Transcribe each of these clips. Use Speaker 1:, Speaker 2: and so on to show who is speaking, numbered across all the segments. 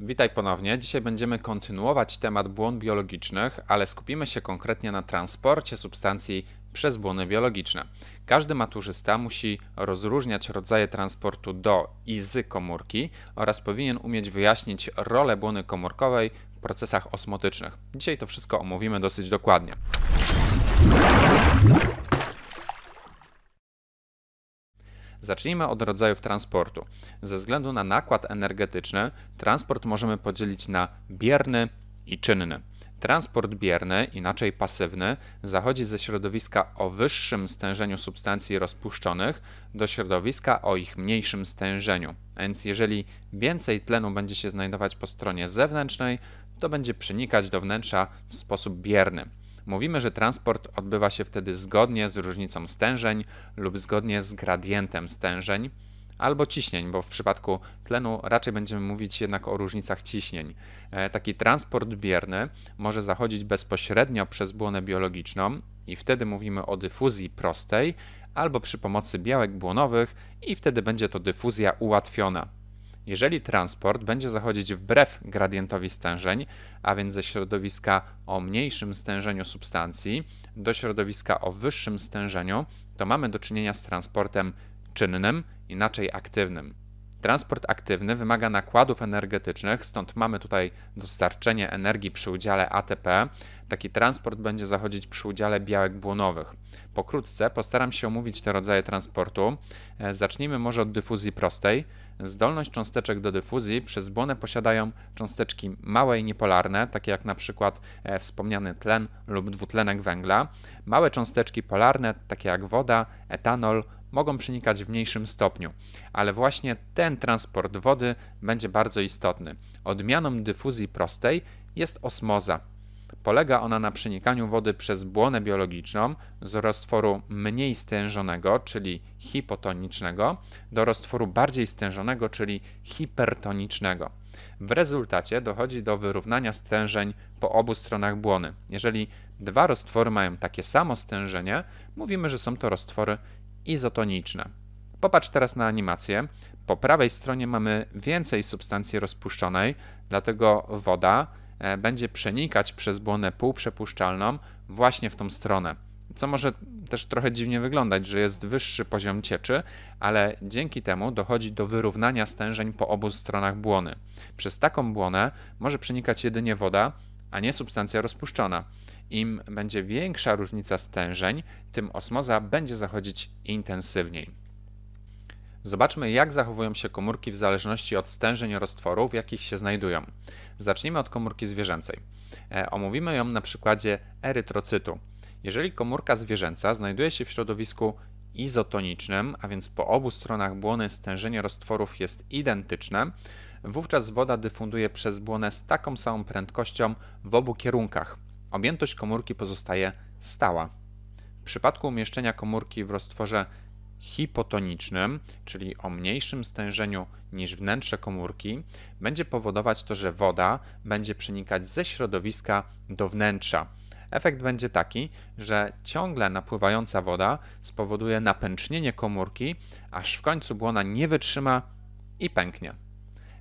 Speaker 1: Witaj ponownie. Dzisiaj będziemy kontynuować temat błon biologicznych, ale skupimy się konkretnie na transporcie substancji przez błony biologiczne. Każdy maturzysta musi rozróżniać rodzaje transportu do i z komórki oraz powinien umieć wyjaśnić rolę błony komórkowej w procesach osmotycznych. Dzisiaj to wszystko omówimy dosyć dokładnie. Zacznijmy od rodzajów transportu. Ze względu na nakład energetyczny, transport możemy podzielić na bierny i czynny. Transport bierny, inaczej pasywny, zachodzi ze środowiska o wyższym stężeniu substancji rozpuszczonych do środowiska o ich mniejszym stężeniu. A więc jeżeli więcej tlenu będzie się znajdować po stronie zewnętrznej, to będzie przenikać do wnętrza w sposób bierny. Mówimy, że transport odbywa się wtedy zgodnie z różnicą stężeń lub zgodnie z gradientem stężeń albo ciśnień, bo w przypadku tlenu raczej będziemy mówić jednak o różnicach ciśnień. E, taki transport bierny może zachodzić bezpośrednio przez błonę biologiczną i wtedy mówimy o dyfuzji prostej albo przy pomocy białek błonowych i wtedy będzie to dyfuzja ułatwiona. Jeżeli transport będzie zachodzić wbrew gradientowi stężeń, a więc ze środowiska o mniejszym stężeniu substancji do środowiska o wyższym stężeniu, to mamy do czynienia z transportem czynnym, inaczej aktywnym. Transport aktywny wymaga nakładów energetycznych, stąd mamy tutaj dostarczenie energii przy udziale ATP, Taki transport będzie zachodzić przy udziale białek błonowych. Pokrótce postaram się omówić te rodzaje transportu. E, zacznijmy może od dyfuzji prostej. Zdolność cząsteczek do dyfuzji przez błonę posiadają cząsteczki małe i niepolarne, takie jak na przykład e, wspomniany tlen lub dwutlenek węgla. Małe cząsteczki polarne, takie jak woda, etanol, mogą przenikać w mniejszym stopniu, ale właśnie ten transport wody będzie bardzo istotny. Odmianą dyfuzji prostej jest osmoza, Polega ona na przenikaniu wody przez błonę biologiczną z roztworu mniej stężonego, czyli hipotonicznego, do roztworu bardziej stężonego, czyli hipertonicznego. W rezultacie dochodzi do wyrównania stężeń po obu stronach błony. Jeżeli dwa roztwory mają takie samo stężenie, mówimy, że są to roztwory izotoniczne. Popatrz teraz na animację. Po prawej stronie mamy więcej substancji rozpuszczonej, dlatego woda E, będzie przenikać przez błonę półprzepuszczalną właśnie w tą stronę. Co może też trochę dziwnie wyglądać, że jest wyższy poziom cieczy, ale dzięki temu dochodzi do wyrównania stężeń po obu stronach błony. Przez taką błonę może przenikać jedynie woda, a nie substancja rozpuszczona. Im będzie większa różnica stężeń, tym osmoza będzie zachodzić intensywniej. Zobaczmy, jak zachowują się komórki w zależności od stężeń roztworów, w jakich się znajdują. Zacznijmy od komórki zwierzęcej. E, omówimy ją na przykładzie erytrocytu. Jeżeli komórka zwierzęca znajduje się w środowisku izotonicznym, a więc po obu stronach błony stężenie roztworów jest identyczne, wówczas woda dyfunduje przez błonę z taką samą prędkością w obu kierunkach. Objętość komórki pozostaje stała. W przypadku umieszczenia komórki w roztworze hipotonicznym, czyli o mniejszym stężeniu niż wnętrze komórki, będzie powodować to, że woda będzie przenikać ze środowiska do wnętrza. Efekt będzie taki, że ciągle napływająca woda spowoduje napęcznienie komórki, aż w końcu błona nie wytrzyma i pęknie.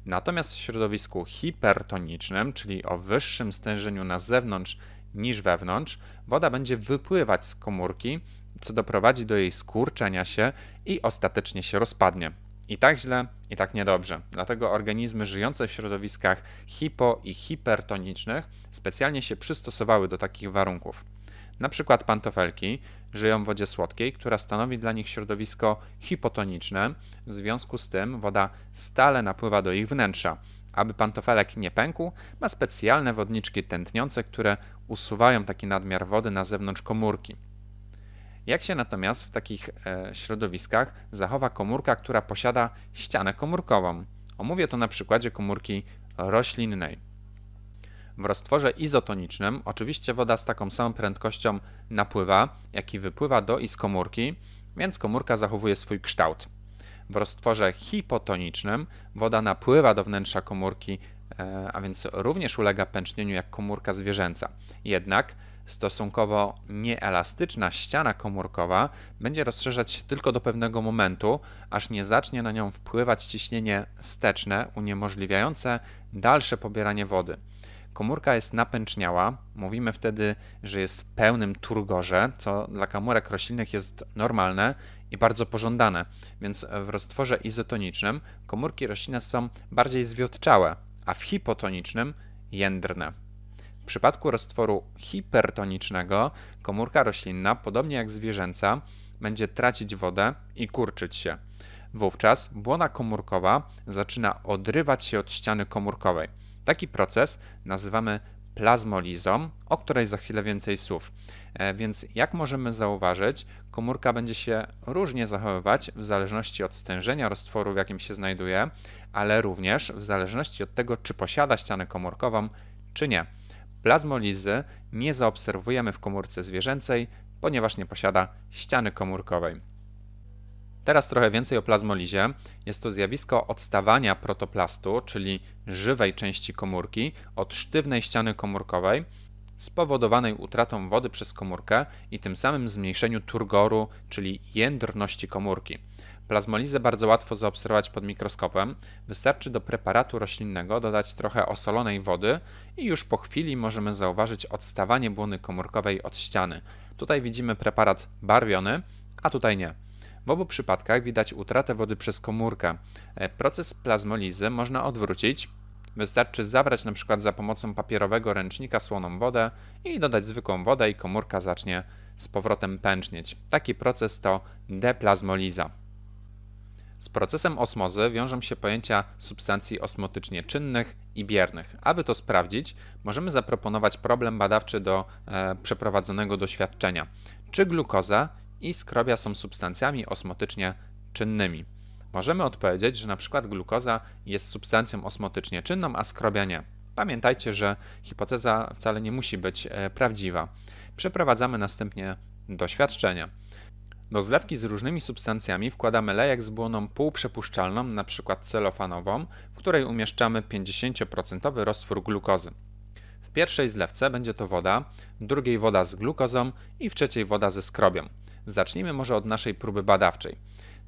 Speaker 1: Natomiast w środowisku hipertonicznym, czyli o wyższym stężeniu na zewnątrz niż wewnątrz, woda będzie wypływać z komórki co doprowadzi do jej skurczenia się i ostatecznie się rozpadnie. I tak źle, i tak niedobrze. Dlatego organizmy żyjące w środowiskach hipo i hipertonicznych specjalnie się przystosowały do takich warunków. Na przykład pantofelki żyją w wodzie słodkiej, która stanowi dla nich środowisko hipotoniczne, w związku z tym woda stale napływa do ich wnętrza. Aby pantofelek nie pękł, ma specjalne wodniczki tętniące, które usuwają taki nadmiar wody na zewnątrz komórki. Jak się natomiast w takich e, środowiskach zachowa komórka, która posiada ścianę komórkową? Omówię to na przykładzie komórki roślinnej. W roztworze izotonicznym oczywiście woda z taką samą prędkością napływa, jak i wypływa do i z komórki, więc komórka zachowuje swój kształt. W roztworze hipotonicznym woda napływa do wnętrza komórki, e, a więc również ulega pęcznieniu jak komórka zwierzęca. Jednak stosunkowo nieelastyczna ściana komórkowa będzie rozszerzać się tylko do pewnego momentu, aż nie zacznie na nią wpływać ciśnienie wsteczne uniemożliwiające dalsze pobieranie wody. Komórka jest napęczniała, mówimy wtedy, że jest w pełnym turgorze, co dla komórek roślinnych jest normalne i bardzo pożądane, więc w roztworze izotonicznym komórki roślinne są bardziej zwiotczałe, a w hipotonicznym jędrne. W przypadku roztworu hipertonicznego komórka roślinna, podobnie jak zwierzęca, będzie tracić wodę i kurczyć się. Wówczas błona komórkowa zaczyna odrywać się od ściany komórkowej. Taki proces nazywamy plazmolizą, o której za chwilę więcej słów. E, więc jak możemy zauważyć, komórka będzie się różnie zachowywać w zależności od stężenia roztworu, w jakim się znajduje, ale również w zależności od tego, czy posiada ścianę komórkową, czy nie. Plazmolizy nie zaobserwujemy w komórce zwierzęcej, ponieważ nie posiada ściany komórkowej. Teraz trochę więcej o plazmolizie. Jest to zjawisko odstawania protoplastu, czyli żywej części komórki, od sztywnej ściany komórkowej, spowodowanej utratą wody przez komórkę i tym samym zmniejszeniu turgoru, czyli jędrności komórki. Plazmolizę bardzo łatwo zaobserwować pod mikroskopem. Wystarczy do preparatu roślinnego dodać trochę osolonej wody i już po chwili możemy zauważyć odstawanie błony komórkowej od ściany. Tutaj widzimy preparat barwiony, a tutaj nie. W obu przypadkach widać utratę wody przez komórkę. E, proces plazmolizy można odwrócić. Wystarczy zabrać np. za pomocą papierowego ręcznika słoną wodę i dodać zwykłą wodę i komórka zacznie z powrotem pęcznieć. Taki proces to deplazmoliza. Z procesem osmozy wiążą się pojęcia substancji osmotycznie czynnych i biernych. Aby to sprawdzić, możemy zaproponować problem badawczy do e, przeprowadzonego doświadczenia. Czy glukoza i skrobia są substancjami osmotycznie czynnymi? Możemy odpowiedzieć, że na przykład glukoza jest substancją osmotycznie czynną, a skrobia nie. Pamiętajcie, że hipoteza wcale nie musi być e, prawdziwa. Przeprowadzamy następnie doświadczenie. Do zlewki z różnymi substancjami wkładamy lejek z błoną półprzepuszczalną, np. celofanową, w której umieszczamy 50% roztwór glukozy. W pierwszej zlewce będzie to woda, w drugiej woda z glukozą i w trzeciej woda ze skrobią. Zacznijmy może od naszej próby badawczej.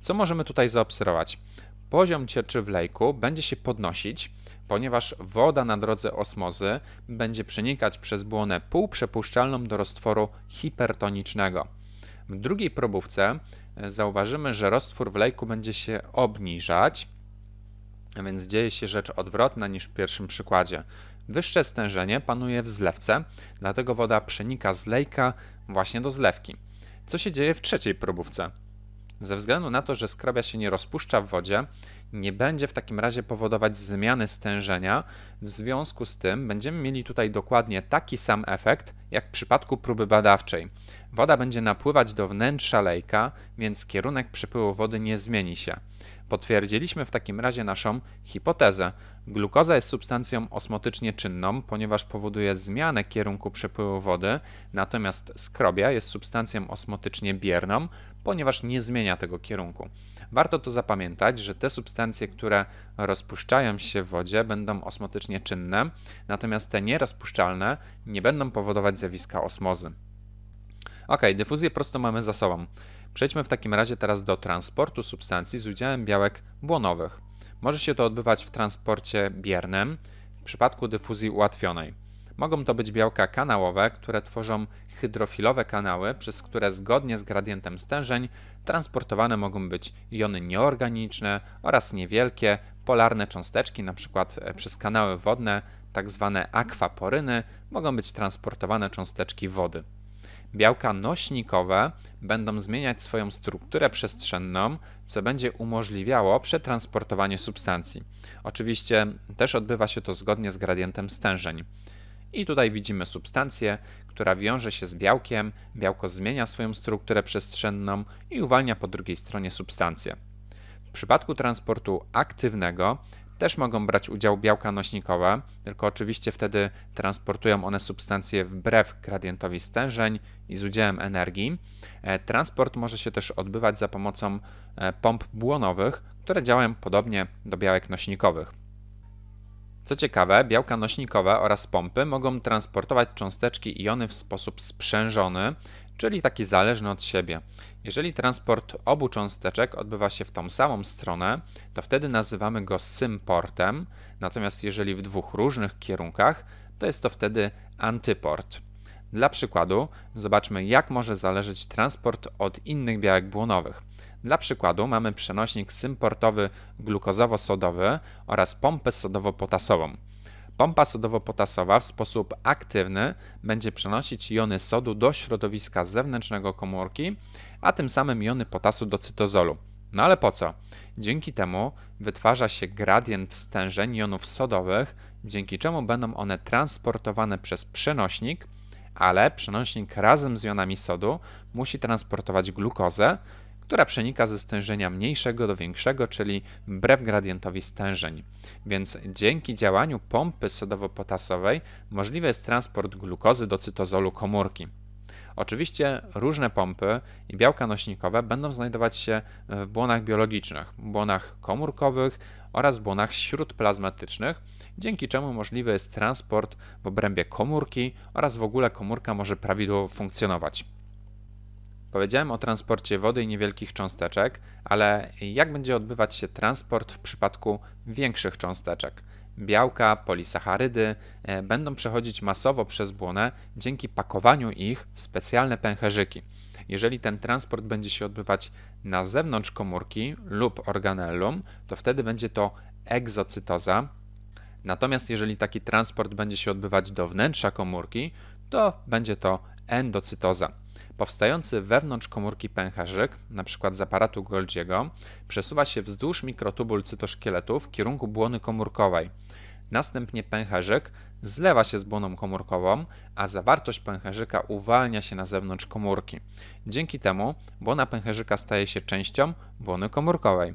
Speaker 1: Co możemy tutaj zaobserwować? Poziom cieczy w lejku będzie się podnosić, ponieważ woda na drodze osmozy będzie przenikać przez błonę półprzepuszczalną do roztworu hipertonicznego. W drugiej probówce e, zauważymy, że roztwór w lejku będzie się obniżać, więc dzieje się rzecz odwrotna niż w pierwszym przykładzie. Wyższe stężenie panuje w zlewce, dlatego woda przenika z lejka właśnie do zlewki. Co się dzieje w trzeciej probówce? ze względu na to, że skrabia się nie rozpuszcza w wodzie, nie będzie w takim razie powodować zmiany stężenia. W związku z tym będziemy mieli tutaj dokładnie taki sam efekt jak w przypadku próby badawczej. Woda będzie napływać do wnętrza lejka, więc kierunek przepływu wody nie zmieni się. Potwierdziliśmy w takim razie naszą hipotezę. Glukoza jest substancją osmotycznie czynną, ponieważ powoduje zmianę kierunku przepływu wody, natomiast skrobia jest substancją osmotycznie bierną, ponieważ nie zmienia tego kierunku. Warto tu zapamiętać, że te substancje, które rozpuszczają się w wodzie, będą osmotycznie czynne, natomiast te nierozpuszczalne nie będą powodować zjawiska osmozy. Ok, dyfuzję prosto mamy za sobą. Przejdźmy w takim razie teraz do transportu substancji z udziałem białek błonowych. Może się to odbywać w transporcie biernym w przypadku dyfuzji ułatwionej. Mogą to być białka kanałowe, które tworzą hydrofilowe kanały, przez które zgodnie z gradientem stężeń transportowane mogą być jony nieorganiczne oraz niewielkie polarne cząsteczki, np. E, przez kanały wodne, tak zwane akwaporyny, mogą być transportowane cząsteczki wody białka nośnikowe będą zmieniać swoją strukturę przestrzenną, co będzie umożliwiało przetransportowanie substancji. Oczywiście też odbywa się to zgodnie z gradientem stężeń. I tutaj widzimy substancję, która wiąże się z białkiem, białko zmienia swoją strukturę przestrzenną i uwalnia po drugiej stronie substancję. W przypadku transportu aktywnego też mogą brać udział białka nośnikowe, tylko oczywiście wtedy transportują one substancje wbrew gradientowi stężeń i z udziałem energii. E, transport może się też odbywać za pomocą e, pomp błonowych, które działają podobnie do białek nośnikowych. Co ciekawe, białka nośnikowe oraz pompy mogą transportować cząsteczki i jony w sposób sprzężony czyli taki zależny od siebie. Jeżeli transport obu cząsteczek odbywa się w tą samą stronę, to wtedy nazywamy go symportem, natomiast jeżeli w dwóch różnych kierunkach, to jest to wtedy antyport. Dla przykładu zobaczmy, jak może zależeć transport od innych białek błonowych. Dla przykładu mamy przenośnik symportowy glukozowo-sodowy oraz pompę sodowo-potasową. Pompa sodowo-potasowa w sposób aktywny będzie przenosić jony sodu do środowiska zewnętrznego komórki, a tym samym jony potasu do cytozolu. No ale po co? Dzięki temu wytwarza się gradient stężeń jonów sodowych, dzięki czemu będą one transportowane przez przenośnik, ale przenośnik razem z jonami sodu musi transportować glukozę, która przenika ze stężenia mniejszego do większego, czyli wbrew gradientowi stężeń. Więc dzięki działaniu pompy sodowo-potasowej możliwy jest transport glukozy do cytozolu komórki. Oczywiście różne pompy i białka nośnikowe będą znajdować się w błonach biologicznych, błonach komórkowych oraz błonach śródplazmatycznych, dzięki czemu możliwy jest transport w obrębie komórki oraz w ogóle komórka może prawidłowo funkcjonować. Powiedziałem o transporcie wody i niewielkich cząsteczek, ale jak będzie odbywać się transport w przypadku większych cząsteczek? Białka, polisacharydy e, będą przechodzić masowo przez błonę dzięki pakowaniu ich w specjalne pęcherzyki. Jeżeli ten transport będzie się odbywać na zewnątrz komórki lub organellum, to wtedy będzie to egzocytoza. Natomiast jeżeli taki transport będzie się odbywać do wnętrza komórki, to będzie to endocytoza. Powstający wewnątrz komórki pęcherzyk, np. z aparatu Golgiego, przesuwa się wzdłuż mikrotubul cytoszkieletu w kierunku błony komórkowej. Następnie pęcherzyk zlewa się z błoną komórkową, a zawartość pęcherzyka uwalnia się na zewnątrz komórki. Dzięki temu błona pęcherzyka staje się częścią błony komórkowej.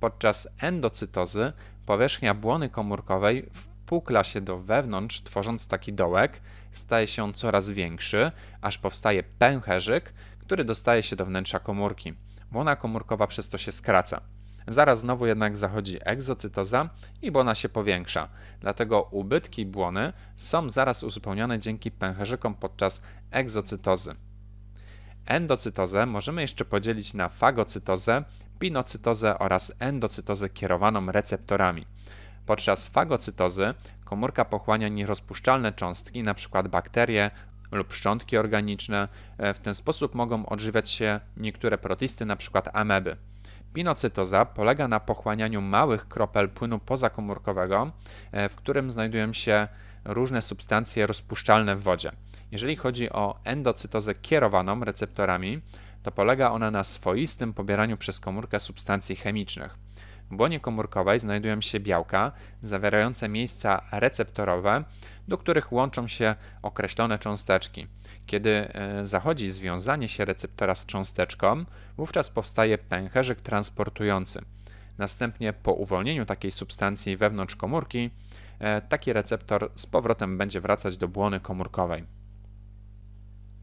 Speaker 1: Podczas endocytozy powierzchnia błony komórkowej wpukla się do wewnątrz, tworząc taki dołek, staje się on coraz większy, aż powstaje pęcherzyk, który dostaje się do wnętrza komórki. Błona komórkowa przez to się skraca. Zaraz znowu jednak zachodzi egzocytoza i błona się powiększa. Dlatego ubytki błony są zaraz uzupełniane dzięki pęcherzykom podczas egzocytozy. Endocytozę możemy jeszcze podzielić na fagocytozę, pinocytozę oraz endocytozę kierowaną receptorami. Podczas fagocytozy komórka pochłania nierozpuszczalne cząstki, np. bakterie lub szczątki organiczne. E, w ten sposób mogą odżywiać się niektóre protisty, np. ameby. Pinocytoza polega na pochłanianiu małych kropel płynu pozakomórkowego, e, w którym znajdują się różne substancje rozpuszczalne w wodzie. Jeżeli chodzi o endocytozę kierowaną receptorami, to polega ona na swoistym pobieraniu przez komórkę substancji chemicznych. W błonie komórkowej znajdują się białka zawierające miejsca receptorowe, do których łączą się określone cząsteczki. Kiedy e, zachodzi związanie się receptora z cząsteczką, wówczas powstaje pęcherzyk transportujący. Następnie po uwolnieniu takiej substancji wewnątrz komórki, e, taki receptor z powrotem będzie wracać do błony komórkowej.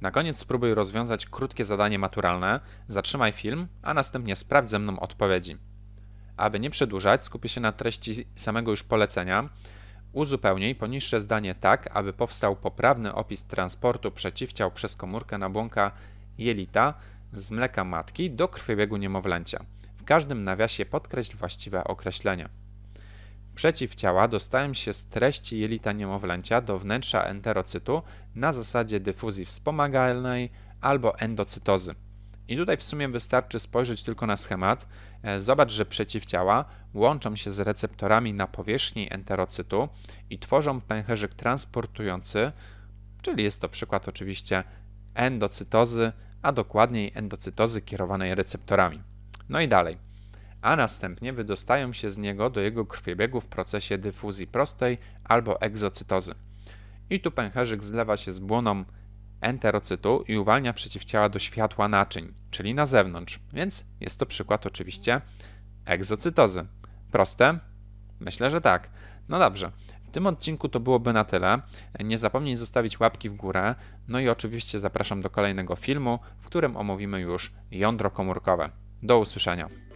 Speaker 1: Na koniec spróbuj rozwiązać krótkie zadanie maturalne, zatrzymaj film, a następnie sprawdź ze mną odpowiedzi. Aby nie przedłużać, skupię się na treści samego już polecenia. Uzupełnij poniższe zdanie tak, aby powstał poprawny opis transportu przeciwciał przez komórkę nabłonka jelita z mleka matki do krwiobiegu niemowlęcia. W każdym nawiasie podkreśl właściwe określenie. Przeciwciała dostają się z treści jelita niemowlęcia do wnętrza enterocytu na zasadzie dyfuzji wspomagalnej albo endocytozy. I tutaj w sumie wystarczy spojrzeć tylko na schemat. E, zobacz, że przeciwciała łączą się z receptorami na powierzchni enterocytu i tworzą pęcherzyk transportujący, czyli jest to przykład oczywiście endocytozy, a dokładniej endocytozy kierowanej receptorami. No i dalej. A następnie wydostają się z niego do jego krwiobiegu w procesie dyfuzji prostej albo egzocytozy. I tu pęcherzyk zlewa się z błoną enterocytu i uwalnia przeciwciała do światła naczyń, czyli na zewnątrz, więc jest to przykład oczywiście egzocytozy. Proste? Myślę, że tak. No dobrze. W tym odcinku to byłoby na tyle. Nie zapomnij zostawić łapki w górę. No i oczywiście zapraszam do kolejnego filmu, w którym omówimy już jądro komórkowe. Do usłyszenia.